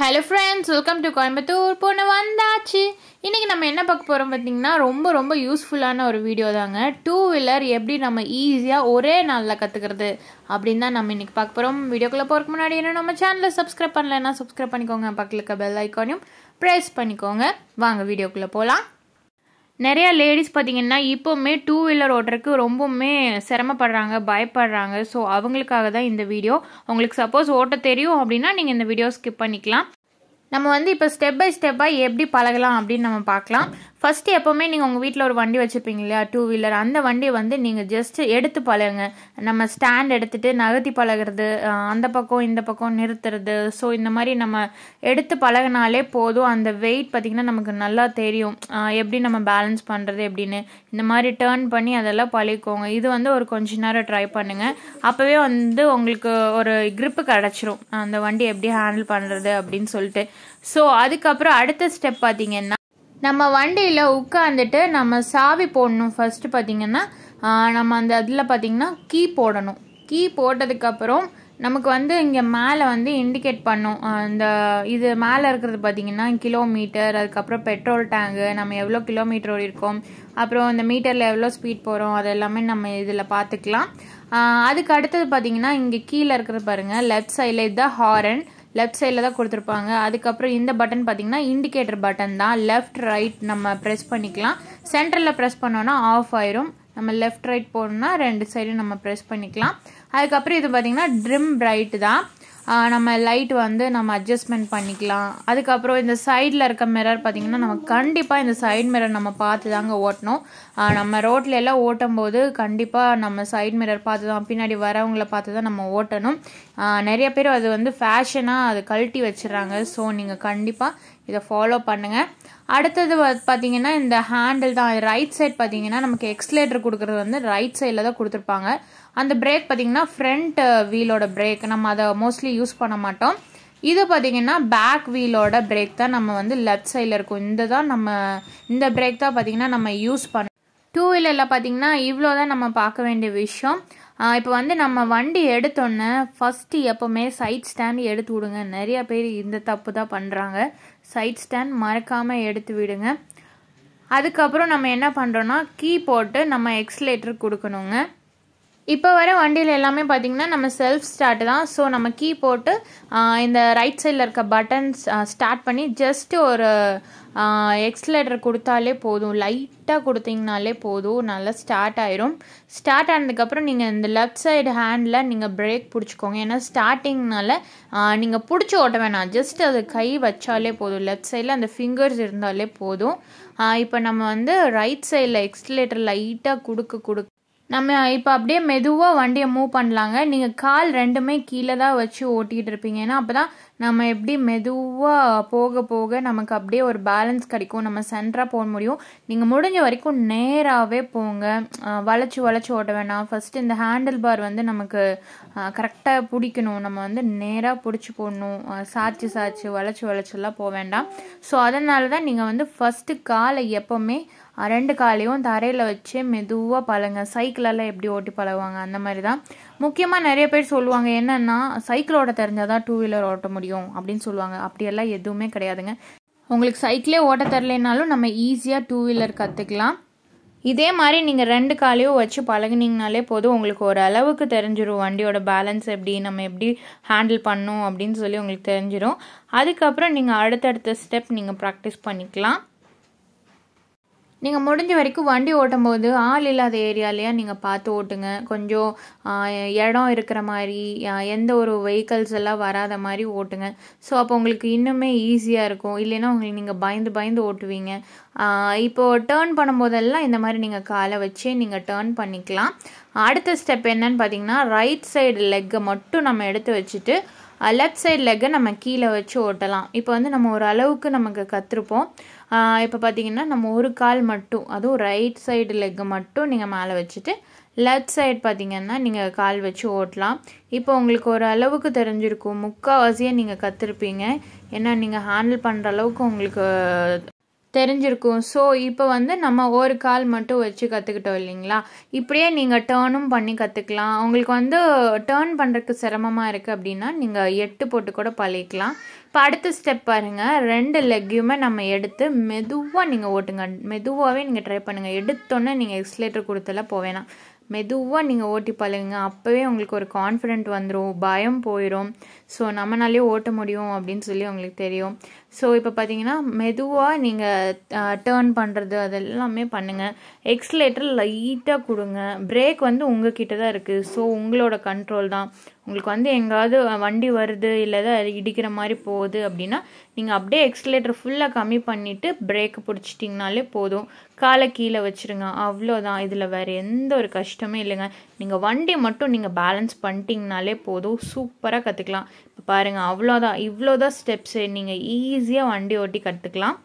hello friends welcome to Coimbatore போன வந்தாச்சு இன்றைக்கி நம்ம என்ன பார்க்க போகிறோம் பார்த்திங்கன்னா ரொம்ப ரொம்ப யூஸ்ஃபுல்லான ஒரு வீடியோ தாங்க டூ வீலர் எப்படி நம்ம ஈஸியாக ஒரே நாளில் கற்றுக்கிறது அப்படின்னு தான் நம்ம இன்றைக்கி பார்க்க போகிறோம் வீடியோக்குள்ளே போகிறக்கு முன்னாடி என்ன நம்ம சேனலை சப்ஸ்கிரைப் பண்ணலைன்னா சப்ஸ்கிரைப் பண்ணிக்கோங்க பக்கத்தில் இருக்க பெல் ஐக்கானையும் ப்ரெஸ் பண்ணிக்கோங்க வாங்க வீடியோக்குள்ளே போகலாம் நிறையா லேடிஸ் பார்த்திங்கன்னா இப்போவுமே டூ வீலர் ஓட்டுறதுக்கு ரொம்பவுமே சிரமப்படுறாங்க பயப்படுறாங்க ஸோ அவங்களுக்காக தான் இந்த வீடியோ உங்களுக்கு சப்போஸ் ஓட்ட தெரியும் அப்படின்னா நீங்கள் இந்த வீடியோ ஸ்கிப் பண்ணிக்கலாம் நம்ம வந்து இப்போ ஸ்டெப் பை ஸ்டெப்பாக எப்படி பழகலாம் அப்படின்னு நம்ம பார்க்கலாம் ஃபஸ்ட்டு எப்போவுமே நீங்கள் உங்கள் வீட்டில் ஒரு வண்டி வச்சுருப்பீங்க இல்லையா டூ வீலர் அந்த வண்டியை வந்து நீங்கள் ஜஸ்ட்டு எடுத்து பழகுங்க நம்ம ஸ்டாண்ட் எடுத்துகிட்டு நகர்த்தி பழகிறது அந்த பக்கம் இந்த பக்கம் நிறுத்துறது ஸோ இந்த மாதிரி நம்ம எடுத்து பழகினாலே போதும் அந்த வெயிட் பார்த்திங்கன்னா நமக்கு நல்லா தெரியும் எப்படி நம்ம பேலன்ஸ் பண்ணுறது எப்படின்னு இந்த மாதிரி டேர்ன் பண்ணி அதெல்லாம் பழகிக்கோங்க இது வந்து ஒரு கொஞ்ச நேரம் ட்ரை பண்ணுங்கள் அப்போவே வந்து உங்களுக்கு ஒரு க்ரிப்பு கிடச்சிரும் அந்த வண்டி எப்படி ஹேண்டில் பண்ணுறது அப்படின்னு சொல்லிட்டு ஸோ அதுக்கப்புறம் அடுத்த ஸ்டெப் பார்த்தீங்கன்னா நம்ம வண்டியில் உட்காந்துட்டு நம்ம சாவி போடணும் ஃபஸ்ட்டு பார்த்திங்கன்னா நம்ம அந்த அதில் பார்த்திங்கன்னா கீ போடணும் கீ போட்டதுக்கப்புறம் நமக்கு வந்து இங்கே மேலே வந்து இண்டிகேட் பண்ணும் இந்த இது மேலே இருக்கிறது பார்த்திங்கன்னா கிலோமீட்டர் அதுக்கப்புறம் பெட்ரோல் டேங்கு நம்ம எவ்வளோ கிலோமீட்டர் ஓடிருக்கோம் அப்புறம் இந்த மீட்டரில் எவ்வளோ ஸ்பீட் போகிறோம் அது எல்லாமே நம்ம இதில் பார்த்துக்கலாம் அதுக்கு அடுத்தது பார்த்திங்கன்னா இங்கே கீழே இருக்கிறது பாருங்கள் லெஃப்ட் சைடில் இதுதான் ஹாரன் லெஃப்ட் சைடில் தான் கொடுத்துருப்பாங்க அதுக்கப்புறம் இந்த பட்டன் பார்த்தீங்கன்னா இண்டிகேட்டர் பட்டன் தான் லெஃப்ட் ரைட் நம்ம ப்ரெஸ் பண்ணிக்கலாம் சென்டரில் ப்ரெஸ் பண்ணோன்னா ஆஃப் ஆயிரும் நம்ம லெஃப்ட் ரைட் போகணுன்னா ரெண்டு சைடும் நம்ம ப்ரெஸ் பண்ணிக்கலாம் அதுக்கப்புறம் இது பார்த்திங்கன்னா ட்ரிம் பிரைட் தான் நம்ம லைட் வந்து நம்ம அட்ஜஸ்ட்மெண்ட் பண்ணிக்கலாம் அதுக்கப்புறம் இந்த சைடில் இருக்க மிரர் பார்த்திங்கன்னா நம்ம கண்டிப்பாக இந்த சைட் மிரர் நம்ம பார்த்து தாங்க ஓட்டணும் நம்ம ரோட்டில் எல்லாம் ஓட்டும் போது கண்டிப்பாக நம்ம சைட் மிரர் பார்த்து தான் பின்னாடி வரவங்கள பார்த்து தான் நம்ம ஓட்டணும் நிறைய பேர் அது வந்து ஃபேஷனாக அது கழட்டி வச்சிடறாங்க ஸோ நீங்கள் கண்டிப்பாக இதை ஃபாலோ பண்ணுங்கள் அடுத்தது பார்த்தீங்கன்னா இந்த ஹேண்டில் தான் ரைட் சைட் பார்த்தீங்கன்னா நமக்கு எக்ஸ்லேட்டர் கொடுக்குறது வந்து ரைட் சைடில் தான் கொடுத்துருப்பாங்க அந்த பிரேக் பார்த்தீங்கன்னா ஃப்ரண்ட் வீலோட பிரேக் நம்ம அதை மோஸ்ட்லி யூஸ் பண்ண மாட்டோம் இது பார்த்தீங்கன்னா பேக் வீலோட பிரேக் தான் நம்ம வந்து லெஃப்ட் சைடில் இருக்கும் இந்த தான் நம்ம இந்த பிரேக் தான் பார்த்தீங்கன்னா நம்ம யூஸ் பண்ண டூ வீலரில் பார்த்தீங்கன்னா இவ்வளோ தான் நம்ம பார்க்க வேண்டிய விஷயம் இப்போ வந்து நம்ம வண்டி எடுத்தோன்னே ஃபஸ்ட்டு எப்போவுமே சைட் ஸ்டாண்ட் எடுத்து விடுங்க நிறையா பேர் இந்த தப்பு தான் பண்ணுறாங்க சைட் ஸ்டாண்ட் மறக்காமல் எடுத்து விடுங்க அதுக்கப்புறம் நம்ம என்ன பண்ணுறோன்னா கீ போட்டு நம்ம எக்ஸ்லேட்டர் கொடுக்கணுங்க இப்போ வர வண்டியில் எல்லாமே பார்த்தீங்கன்னா நம்ம செல்ஃப் ஸ்டார்ட் தான் ஸோ நம்ம கீ போட்டு இந்த ரைட் சைடில் இருக்க பட்டன்ஸ் ஸ்டார்ட் பண்ணி ஜஸ்ட்டு ஒரு எக்ஸ்லேட்டர் கொடுத்தாலே போதும் லைட்டாக கொடுத்தீங்கனாலே போதும் நல்லா ஸ்டார்ட் ஆயிரும் ஸ்டார்ட் ஆனதுக்கப்புறம் நீங்கள் இந்த லெஃப்ட் சைடு ஹேண்டில் நீங்கள் பிரேக் பிடிச்சிக்கோங்க ஏன்னா ஸ்டார்டிங்னால நீங்கள் பிடிச்சி ஓட்ட வேணாம் ஜஸ்ட் அது கை வச்சாலே போதும் லெஃப்ட் சைடில் அந்த ஃபிங்கர்ஸ் இருந்தாலே போதும் இப்போ நம்ம வந்து ரைட் சைடில் எக்ஸ்லேட்டர் லைட்டாக கொடுக்க கொடுக்க நம்ம இப்போ அப்படியே மெதுவாக வண்டியை மூவ் பண்ணலாங்க நீங்கள் கால் ரெண்டுமே கீழே தான் வச்சு ஓட்டிகிட்டு இருப்பீங்க ஏன்னா அப்போ தான் நம்ம எப்படி மெதுவாக போக போக நமக்கு அப்படியே ஒரு பேலன்ஸ் கிடைக்கும் நம்ம சென்டராக போக முடியும் நீங்கள் முடிஞ்ச வரைக்கும் நேராகவே போங்க வளைச்சி வளைச்சி ஓட்ட வேணாம் ஃபஸ்ட்டு இந்த ஹேண்டில் பார் வந்து நமக்கு கரெக்டாக பிடிக்கணும் நம்ம வந்து நேராக பிடிச்சி போடணும் சாய்ச்சி சாய்ச்சி வளைச்சி வளைச்செல்லாம் போக வேண்டாம் ஸோ அதனால தான் நீங்கள் வந்து ஃபஸ்ட்டு காலை எப்போவுமே ரெண்டு காலையும் தரையில் வச்சு மெதுவாக பழங்க சைக்கிளெல்லாம் எப்படி ஓட்டி பழகுவாங்க அந்த மாதிரி தான் முக்கியமாக நிறைய பேர் சொல்லுவாங்க என்னென்னா சைக்கிள் ஓட்ட தெரிஞ்சால் தான் டூ வீலர் ஓட்ட முடியும் அப்படின்னு சொல்லுவாங்க அப்படியெல்லாம் எதுவுமே கிடையாதுங்க உங்களுக்கு சைக்கிளே ஓட்ட தரலைனாலும் நம்ம ஈஸியாக டூ வீலர் கற்றுக்கலாம் இதே மாதிரி நீங்கள் ரெண்டு காலையும் வச்சு பழகினீங்கனாலே போதும் உங்களுக்கு ஒரு அளவுக்கு தெரிஞ்சிடும் வண்டியோட பேலன்ஸ் எப்படி நம்ம எப்படி ஹேண்டில் பண்ணும் அப்படின்னு சொல்லி உங்களுக்கு தெரிஞ்சிடும் அதுக்கப்புறம் நீங்கள் அடுத்தடுத்த ஸ்டெப் நீங்கள் ப்ராக்டிஸ் பண்ணிக்கலாம் நீங்கள் முடிஞ்ச வரைக்கும் வண்டி ஓட்டும் போது ஆள் இல்லாத ஏரியாலையா நீங்கள் பார்த்து ஓட்டுங்க கொஞ்சம் இடம் இருக்கிற மாதிரி எந்த ஒரு வெஹிக்கல்ஸ் எல்லாம் வராத மாதிரி ஓட்டுங்க ஸோ அப்போ உங்களுக்கு இன்னுமே ஈஸியாக இருக்கும் இல்லைன்னா உங்களுக்கு நீங்கள் பயந்து பயந்து ஓட்டுவீங்க இப்போது டேர்ன் பண்ணும்போதெல்லாம் இந்த மாதிரி நீங்கள் காலை வச்சே நீங்கள் டேர்ன் பண்ணிக்கலாம் அடுத்த ஸ்டெப் என்னன்னு பார்த்தீங்கன்னா ரைட் சைடு லெக்கை மட்டும் நம்ம எடுத்து வச்சுட்டு லெஃப்ட் சைடு லெக்கை நம்ம கீழே வச்சு ஓட்டலாம் இப்போ வந்து நம்ம ஒரு அளவுக்கு நமக்கு கற்றுருப்போம் இப்போ பார்த்தீங்கன்னா நம்ம ஒரு கால் மட்டும் அதுவும் ரைட் சைடு லெக்கு மட்டும் நீங்கள் மேலே வச்சுட்டு லெஃப்ட் சைடு பார்த்தீங்கன்னா நீங்கள் கால் வச்சு ஓட்டலாம் இப்போ உங்களுக்கு ஒரு அளவுக்கு தெரிஞ்சிருக்கும் முக்கால்வாசியாக நீங்கள் கற்றுருப்பீங்க ஏன்னா நீங்கள் ஹேண்டில் பண்ணுற அளவுக்கு உங்களுக்கு தெரிஞ்சிருக்கும் ஸோ இப்போ வந்து நம்ம ஒரு கால் மட்டும் வச்சு கற்றுக்கிட்டோம் இல்லைங்களா இப்படியே நீங்கள் டேர்னும் பண்ணி கற்றுக்கலாம் உங்களுக்கு வந்து டேர்ன் பண்ணுறதுக்கு சிரமமாக இருக்குது அப்படின்னா நீங்கள் எட்டு போட்டு கூட பழகிக்கலாம் இப்போ அடுத்த ஸ்டெப் பாருங்கள் ரெண்டு லெக்கையுமே நம்ம எடுத்து மெதுவாக நீங்கள் ஓட்டுங்க மெதுவாகவே நீங்கள் ட்ரை பண்ணுங்கள் எடுத்தோன்னே நீங்கள் எக்ஸ்லேட்டர் கொடுத்தெல்லாம் போவேணாம் மெதுவாக நீங்கள் ஓட்டி பழகுங்க அப்போவே உங்களுக்கு ஒரு கான்ஃபிடென்ட் வந்துடும் பயம் போயிடும் ஸோ நம்மனாலே ஓட்ட முடியும் அப்படின்னு சொல்லி உங்களுக்கு தெரியும் ஸோ இப்போ பார்த்தீங்கன்னா மெதுவாக நீங்கள் டேர்ன் பண்ணுறது அதெல்லாமே பண்ணுங்கள் எக்ஸ்லேட்டர் லைட்டாக கொடுங்க பிரேக் வந்து உங்கள் கிட்ட தான் இருக்குது ஸோ உங்களோட கண்ட்ரோல் தான் உங்களுக்கு வந்து எங்கேயாவது வண்டி வருது இல்லை ஏதாவது இடிக்கிற மாதிரி போகுது அப்படின்னா நீங்கள் அப்படியே எக்ஸ்லேட்டர் ஃபுல்லாக கம்மி பண்ணிவிட்டு பிரேக் பிடிச்சிட்டிங்கனாலே போதும் காலை கீழே வச்சுருங்க அவ்வளோதான் இதில் வேறு எந்த ஒரு கஷ்டமே இல்லைங்க நீங்கள் வண்டி மட்டும் நீங்கள் பேலன்ஸ் பண்ணிட்டீங்கனாலே போதும் சூப்பராக கற்றுக்கலாம் இப்போ பாருங்கள் அவ்வளோதான் இவ்வளோதான் ஸ்டெப்ஸு நீங்கள் ஈஸியாக வண்டி ஓட்டி கற்றுக்கலாம்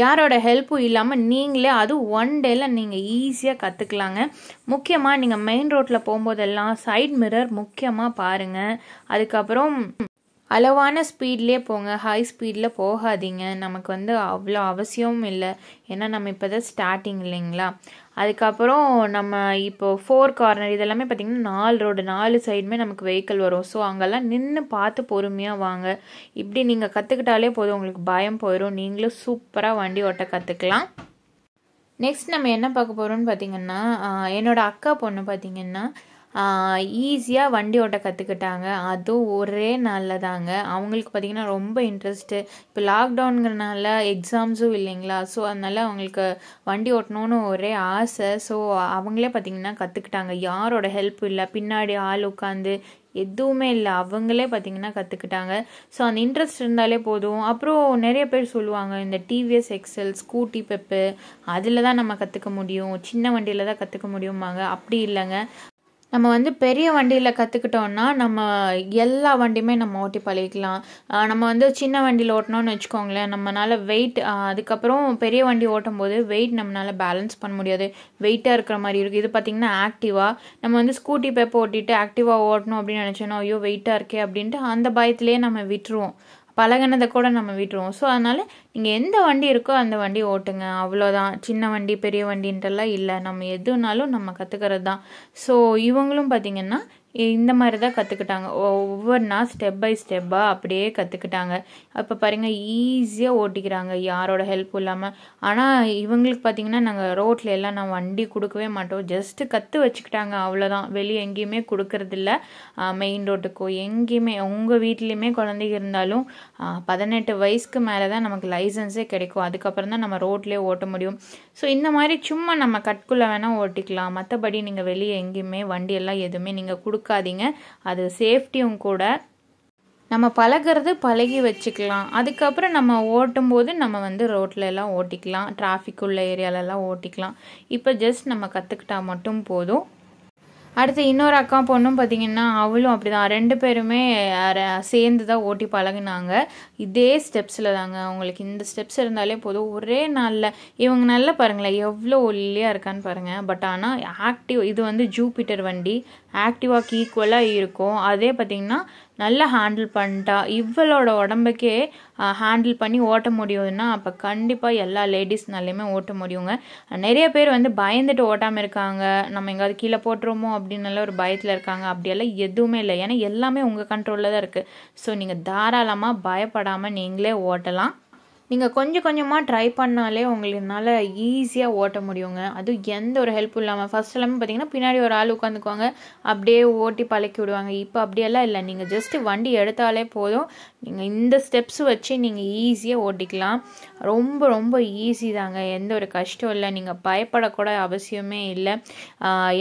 யாரோட ஹெல்ப்பும் இல்லாமல் நீங்களே அது ஒன் டேல நீங்கள் ஈஸியாக கற்றுக்கலாங்க முக்கியமாக நீங்கள் மெயின் ரோட்டில் போகும்போதெல்லாம் சைட் மிரர் முக்கியமாக பாருங்கள் அதுக்கப்புறம் அளவான ஸ்பீட்லேயே போங்க ஹை ஸ்பீடில் போகாதீங்க நமக்கு வந்து அவ்வளோ அவசியமும் இல்லை ஏன்னா நம்ம இப்போ தான் ஸ்டார்டிங் இல்லைங்களா அதுக்கப்புறம் நம்ம இப்போ ஃபோர் கார்னர் இதெல்லாமே பார்த்திங்கன்னா நாலு ரோடு நாலு சைடுமே நமக்கு வெஹிக்கிள் வரும் ஸோ அங்கெல்லாம் நின்று பார்த்து பொறுமையாக வாங்க இப்படி நீங்கள் கற்றுக்கிட்டாலே போதும் உங்களுக்கு பயம் போயிடும் நீங்களும் சூப்பராக வண்டி ஓட்ட கற்றுக்கலாம் நெக்ஸ்ட் நம்ம என்ன பார்க்க போகிறோம்னு பார்த்திங்கன்னா என்னோடய அக்கா பொண்ணு பார்த்திங்கன்னா ஈஸியாக வண்டி ஓட்ட கற்றுக்கிட்டாங்க அதுவும் ஒரே நாளில் தாங்க அவங்களுக்கு பார்த்திங்கன்னா ரொம்ப இன்ட்ரெஸ்ட்டு இப்போ லாக்டவுனுங்கிறனால எக்ஸாம்ஸும் இல்லைங்களா ஸோ அதனால் அவங்களுக்கு வண்டி ஓட்டணும்னு ஒரே ஆசை ஸோ அவங்களே பார்த்திங்கன்னா கற்றுக்கிட்டாங்க யாரோட ஹெல்ப் இல்லை பின்னாடி ஆள் உட்காந்து எதுவுமே இல்லை அவங்களே பார்த்திங்கன்னா கற்றுக்கிட்டாங்க ஸோ அந்த இன்ட்ரெஸ்ட் இருந்தாலே போதும் அப்புறம் நிறைய பேர் சொல்லுவாங்க இந்த டிவிஎஸ் எக்ஸல் ஸ்கூட்டி பெப்பு அதில் தான் நம்ம கற்றுக்க முடியும் சின்ன வண்டியில் தான் கற்றுக்க முடியுமாங்க அப்படி இல்லைங்க நம்ம வந்து பெரிய வண்டியில் கற்றுக்கிட்டோன்னா நம்ம எல்லா வண்டியுமே நம்ம ஓட்டி பழகிக்கலாம் நம்ம வந்து சின்ன வண்டியில் ஓட்டணும்னு வச்சுக்கோங்களேன் நம்மளால் வெயிட் அதுக்கப்புறம் பெரிய வண்டி ஓட்டும் போது வெயிட் நம்மளால் பேலன்ஸ் பண்ண முடியாது வெயிட்டாக இருக்கிற மாதிரி இருக்குது இது பார்த்திங்கன்னா ஆக்டிவாக நம்ம வந்து ஸ்கூட்டி பேப்பை ஓட்டிட்டு ஆக்டிவாக ஓட்டணும் அப்படின்னு நினச்சோன்னா ஐயோ வெயிட்டாக இருக்கே அப்படின்ட்டு அந்த பயத்துலேயே நம்ம விட்டுருவோம் பழகினதை கூட நம்ம விட்டுருவோம் ஸோ அதனால் நீங்கள் எந்த வண்டி இருக்கோ அந்த வண்டி ஓட்டுங்க அவ்வளோதான் சின்ன வண்டி பெரிய வண்டின்றலாம் இல்லை நம்ம எதுனாலும் நம்ம கற்றுக்கிறது தான் ஸோ இவங்களும் பார்த்திங்கன்னா இந்த மாதிரி தான் கற்றுக்கிட்டாங்க ஒவ்வொன்றா ஸ்டெப் பை ஸ்டெப்பாக அப்படியே கற்றுக்கிட்டாங்க இப்போ பாருங்கள் ஈஸியாக ஓட்டிக்கிறாங்க யாரோட ஹெல்ப்பும் இல்லாமல் ஆனால் இவங்களுக்கு பார்த்திங்கன்னா நாங்கள் ரோட்டில் எல்லாம் நான் வண்டி கொடுக்கவே மாட்டோம் ஜஸ்ட்டு கற்று வச்சுக்கிட்டாங்க அவ்வளோதான் வெளியே எங்கேயுமே கொடுக்கறதில்ல மெயின் ரோட்டுக்கோ எங்கேயுமே உங்கள் வீட்லேயுமே குழந்தைங்க இருந்தாலும் பதினெட்டு வயசுக்கு மேலே தான் நமக்கு லைசன்ஸே கிடைக்கும் அதுக்கப்புறம் தான் நம்ம ரோட்லேயே ஓட்ட முடியும் ஸோ இந்த மாதிரி சும்மா நம்ம கட்குள்ளே வேணால் ஓட்டிக்கலாம் மற்றபடி நீங்கள் வெளியே எங்கேயுமே வண்டியெல்லாம் எதுவுமே நீங்கள் கொடுக்க கொடுக்காதீங்க அது சேஃப்டியும் கூட நம்ம பழகிறது பழகி வச்சுக்கலாம் அதுக்கப்புறம் நம்ம ஓட்டும் போது நம்ம வந்து ரோட்ல எல்லாம் ஓட்டிக்கலாம் டிராஃபிக் உள்ள ஏரியாலெல்லாம் ஓட்டிக்கலாம் இப்போ ஜஸ்ட் நம்ம கற்றுக்கிட்டா மட்டும் போதும் அடுத்து இன்னொரு அக்கா பொண்ணும் பார்த்திங்கன்னா அவளும் அப்படி தான் ரெண்டு பேருமே சேர்ந்து தான் ஓட்டி பழகினாங்க இதே ஸ்டெப்ஸில் தாங்க அவங்களுக்கு இந்த ஸ்டெப்ஸ் இருந்தாலே போதும் ஒரே நாளில் இவங்க நல்லா பாருங்களேன் எவ்வளோ ஒல்லியாக இருக்கான்னு பாருங்கள் பட் ஆனால் ஆக்டிவ் இது வந்து ஜூபிட்டர் வண்டி ஆக்டிவாக்கு ஈக்குவலாக இருக்கும் அதே பார்த்திங்கன்னா நல்லா ஹேண்டில் பண்ணிட்டா இவளோட உடம்புக்கே ஹேண்டில் பண்ணி ஓட்ட முடியும்னா அப்போ கண்டிப்பாக எல்லா லேடிஸ்னாலையுமே ஓட்ட முடியுங்க நிறைய பேர் வந்து பயந்துட்டு ஓட்டாமல் இருக்காங்க நம்ம எங்கேயாவது கீழே போட்டுருமோ அப்படின்னால ஒரு பயத்தில் இருக்காங்க அப்படியெல்லாம் எதுவுமே இல்லை ஏன்னா எல்லாமே உங்கள் கண்ட்ரோலில் தான் இருக்குது ஸோ நீங்கள் தாராளமாக பயப்படாமல் நீங்களே ஓட்டலாம் நீங்கள் கொஞ்சம் கொஞ்சமாக ட்ரை பண்ணாலே உங்களுனால ஈஸியாக ஓட்ட முடியுங்க அதுவும் எந்த ஒரு ஹெல்ப் இல்லாமல் ஃபஸ்ட் எல்லாமே பார்த்தீங்கன்னா பின்னாடி ஒரு ஆள் உட்காந்துக்குவாங்க அப்படியே ஓட்டி பழக்கி விடுவாங்க இப்போ அப்படியெல்லாம் இல்லை நீங்கள் ஜஸ்ட்டு வண்டி எடுத்தாலே போதும் நீங்கள் இந்த ஸ்டெப்ஸ் வச்சு நீங்கள் ஈஸியாக ஓட்டிக்கலாம் ரொம்ப ரொம்ப ஈஸி தாங்க எந்த ஒரு கஷ்டம் இல்லை நீங்கள் பயப்படக்கூட அவசியமே இல்லை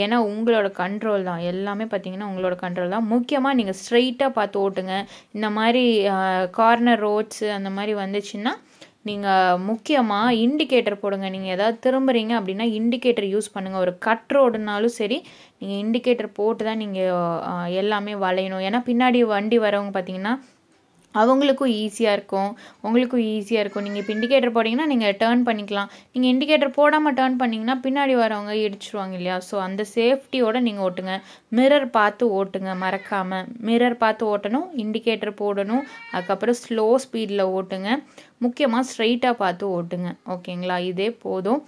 ஏன்னா உங்களோட கண்ட்ரோல் தான் எல்லாமே பார்த்தீங்கன்னா உங்களோட கண்ட்ரோல் தான் முக்கியமாக நீங்கள் ஸ்ட்ரைட்டாக பார்த்து ஓட்டுங்க இந்த மாதிரி கார்னர் ரோட்ஸு அந்த மாதிரி வந்துச்சுன்னா நீங்கள் முக்கியமாக இண்டிகேட்டர் போடுங்க நீங்கள் எதாவது திரும்புகிறீங்க அப்படின்னா இண்டிகேட்டர் யூஸ் பண்ணுங்கள் ஒரு கட் ரோடுனாலும் சரி நீங்கள் இண்டிகேட்டர் போட்டு தான் நீங்கள் எல்லாமே வளையணும் ஏன்னா பின்னாடி வண்டி வரவங்க பார்த்தீங்கன்னா அவங்களுக்கும் ஈஸியாக இருக்கும் உங்களுக்கும் ஈஸியாக இருக்கும் நீங்கள் இப்போ இண்டிகேட்டர் போட்டிங்கன்னா நீங்கள் டேர்ன் பண்ணிக்கலாம் நீங்கள் இண்டிகேட்டர் போடாமல் டேர்ன் பண்ணிங்கன்னா பின்னாடி வரவங்க இடிச்சிருவாங்க இல்லையா ஸோ அந்த சேஃப்டியோடு நீங்கள் ஓட்டுங்க மிரர் பார்த்து ஓட்டுங்க மறக்காமல் மிரர் பார்த்து ஓட்டணும் இண்டிகேட்டர் போடணும் அதுக்கப்புறம் ஸ்லோ ஸ்பீடில் ஓட்டுங்க முக்கியமாக ஸ்ட்ரைட்டாக பார்த்து ஓட்டுங்க ஓகேங்களா இதே போதும்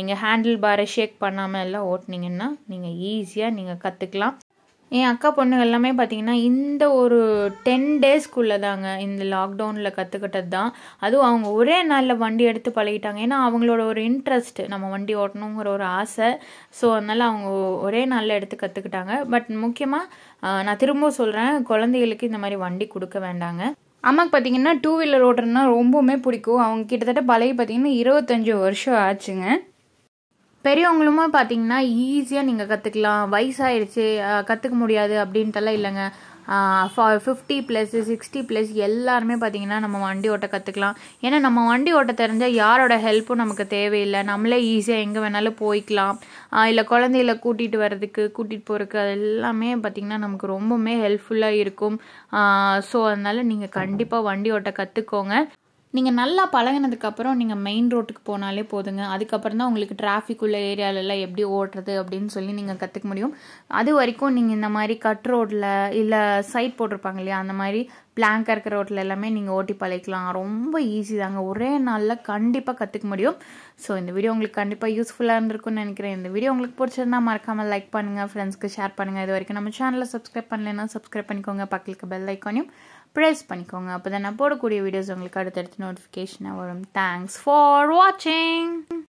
நீங்கள் ஹேண்டில் பாரை ஷேக் பண்ணாமல் எல்லாம் ஓட்டினீங்கன்னா நீங்கள் ஈஸியாக நீங்கள் கற்றுக்கலாம் என் அக்கா பொண்ணுங்க எல்லாமே பார்த்தீங்கன்னா இந்த ஒரு டென் டேஸ்க்குள்ளே தாங்க இந்த லாக்டவுனில் கற்றுக்கிட்டது தான் அதுவும் அவங்க ஒரே நாளில் வண்டி எடுத்து பழகிட்டாங்க ஏன்னா அவங்களோட ஒரு இன்ட்ரெஸ்ட் நம்ம வண்டி ஓட்டணுங்கிற ஒரு ஆசை ஸோ அதனால் அவங்க ஒரே நாளில் எடுத்து கற்றுக்கிட்டாங்க பட் முக்கியமாக நான் திரும்பவும் சொல்கிறேன் குழந்தைகளுக்கு இந்த மாதிரி வண்டி கொடுக்க வேண்டாங்க அம்மாவுக்கு பார்த்தீங்கன்னா டூ வீலர் ஓட்டுறதுனா ரொம்பவுமே பிடிக்கும் அவங்க கிட்டத்தட்ட பழகி பார்த்திங்கன்னா இருபத்தஞ்சி வருஷம் ஆச்சுங்க பெரியவங்களுமே பார்த்தீங்கன்னா ஈஸியாக நீங்கள் கற்றுக்கலாம் வயசாகிடுச்சு கற்றுக்க முடியாது அப்படின்ட்டுலாம் இல்லைங்க ஃபா ஃபிஃப்டி ப்ளஸ்ஸு சிக்ஸ்டி ப்ளஸ் எல்லாருமே பார்த்தீங்கன்னா நம்ம வண்டி ஓட்ட கற்றுக்கலாம் ஏன்னா நம்ம வண்டி ஓட்ட தெரிஞ்சால் யாரோட ஹெல்ப்பும் நமக்கு தேவையில்லை நம்மளே ஈஸியாக எங்கே வேணாலும் போய்க்கலாம் இல்லை குழந்தைகளை கூட்டிகிட்டு வர்றதுக்கு கூட்டிகிட்டு போகிறதுக்கு அது எல்லாமே பார்த்திங்கன்னா நமக்கு ரொம்பவுமே ஹெல்ப்ஃபுல்லாக இருக்கும் ஸோ அதனால் நீங்கள் கண்டிப்பாக வண்டி ஓட்ட கற்றுக்கோங்க நீங்கள் நல்லா பழகினதுக்கப்புறம் நீங்கள் மெயின் ரோட்டுக்கு போனாலே போதுங்க அதுக்கப்புறம் தான் உங்களுக்கு டிராஃபிக் உள்ள ஏரியாலெல்லாம் எப்படி ஓட்டுறது அப்படின்னு சொல்லி நீங்கள் கற்றுக்க முடியும் அது வரைக்கும் நீங்கள் இந்த மாதிரி கட் ரோட்டில் இல்லை சைட் போட்டிருப்பாங்க இல்லையா அந்த மாதிரி பிளாங்காக இருக்கிற ரோட்டில் எல்லாமே நீங்கள் ஓட்டி பழகிக்கலாம் ரொம்ப ஈஸி தாங்க ஒரே நாளில் கண்டிப்பாக கற்றுக்க முடியும் ஸோ இந்த வீடியோ உங்களுக்கு கண்டிப்பாக யூஸ்ஃபுல்லாக இருந்திருக்கும்னு நினைக்கிறேன் இந்த வீடியோ உங்களுக்கு பிடிச்சிருந்தா மறக்காமல் லைக் பண்ணுங்கள் ஃப்ரெண்ட்ஸ்க்கு ஷேர் பண்ணுங்கள் இது வரைக்கும் நம்ம சேனலில் சப்ஸ்கிரைப் பண்ணலைன்னா சப்ஸ்கிரைப் பண்ணிக்கோங்க பக்கத்துக்கு பெல் ஐக்கானையும் ப்ரெஸ் பண்ணிக்கோங்க அப்போ தான் நான் போடக்கூடிய வீடியோஸ் உங்களுக்கு அடுத்தடுத்து நோட்டிஃபிகேஷனாக வரும் தேங்க்ஸ் ஃபார் வாட்சிங்